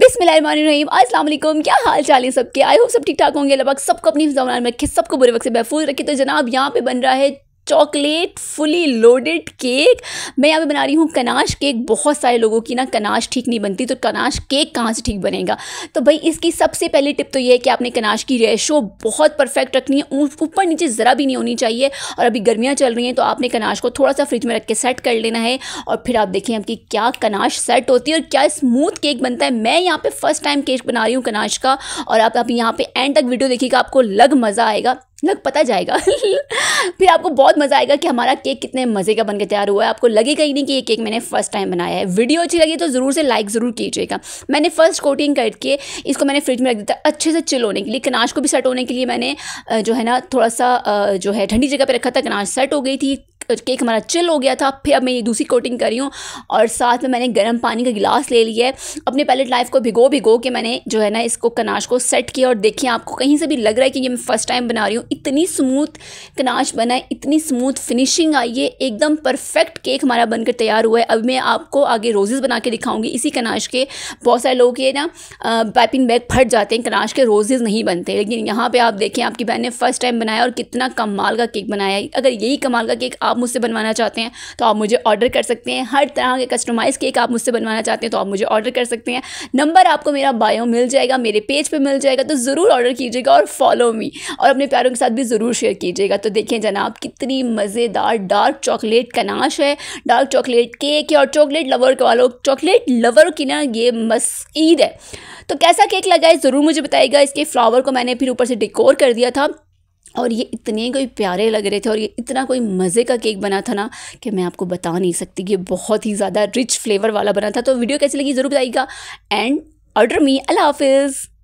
बिस्मिल क्या हाल चाल है सबके आई होप सब ठीक ठाक होंगे लगभग सबको अपनी जमान रखे सबको बुरे वक्त से महफूज रखे तो जनाब यहाँ पे बन रहा है चॉकलेट फुली लोडेड केक मैं यहाँ पे बना रही हूँ कनाश केक बहुत सारे लोगों की ना कनाश ठीक नहीं बनती तो कनाश केक कहाँ से ठीक बनेगा तो भाई इसकी सबसे पहली टिप तो ये है कि आपने कनाश की रेशो बहुत परफेक्ट रखनी है ऊपर नीचे ज़रा भी नहीं होनी चाहिए और अभी गर्मियाँ चल रही हैं तो आपने कनाश को थोड़ा सा फ्रिज में रख के सेट कर लेना है और फिर आप देखें आपकी क्या कनाश सेट होती है और क्या स्मूथ केक बनता है मैं यहाँ पर फर्स्ट टाइम केक बना रही हूँ कनाश का और आप, यहाँ पर एंड तक वीडियो देखिएगा आपको लग मज़ा आएगा लग पता जाएगा फिर आपको बहुत मज़ा आएगा कि हमारा केक कितने मज़े का बनकर तैयार हुआ है आपको लगेगा ही नहीं कि ये केक मैंने फर्स्ट टाइम बनाया है वीडियो अच्छी लगी तो ज़रूर से लाइक ज़रूर कीजिएगा मैंने फर्स्ट कोटिंग करके इसको मैंने फ्रिज में रख दिया था अच्छे से चिल होने के लिए कनाश को भी सेट होने के लिए मैंने जो है ना थोड़ा सा जो है ठंडी जगह पर रखा था कनाश सेट हो गई थी केक हमारा चिल हो गया था फिर अब मैं ये दूसरी कोटिंग करी हूँ और साथ में मैंने गर्म पानी का गिलास ले लिया है अपने पैलेट लाइफ को भिगो भिगो के मैंने जो है ना इसको कनाश को सेट किया और देखिए आपको कहीं से भी लग रहा है कि ये मैं फ़र्स्ट टाइम बना रही हूँ इतनी स्मूथ कनाश बना है इतनी स्मूथ फिनिशिंग आई है एकदम परफेक्ट केक हमारा बनकर तैयार हुआ है अब मैं आपको आगे रोजेज़ बना के दिखाऊँगी इसी कनाश के बहुत सारे लोग ये ना पैपिंग बैग फट जाते हैं कनाश के रोजेज़ नहीं बनते लेकिन यहाँ पर आप देखें आपकी बहन ने फ़र्स्ट टाइम बनाया और कितना कमाल का केक बनाया अगर यही कमाल का केक आप आप मुझसे बनवाना चाहते हैं तो आप मुझे ऑर्डर कर सकते हैं हर तरह के कस्टमाइज़ केक आप मुझसे बनवाना चाहते हैं तो आप मुझे ऑर्डर कर सकते हैं नंबर आपको मेरा बायो मिल जाएगा मेरे पेज पर मिल जाएगा तो ज़रूर ऑर्डर कीजिएगा और फॉलो मी और अपने प्यारों के साथ भी ज़रूर शेयर कीजिएगा तो देखें जनाब कितनी मज़ेदार डार्क चॉकलेट कनाश है डार्क चॉकलेट केक है और चॉकलेट लवर के वालों चॉकलेट लवर की ना ये मसीद है तो कैसा केक लगा है ज़रूर मुझे बताएगा इसके फ्लावर को मैंने फिर ऊपर से डिकोर कर दिया था और ये इतने कोई प्यारे लग रहे थे और ये इतना कोई मज़े का केक बना था ना कि मैं आपको बता नहीं सकती ये बहुत ही ज़्यादा रिच फ्लेवर वाला बना था तो वीडियो कैसी लगी ज़रूर बताइएगा एंड ऑर्डर मी अल्लाह हाफिज़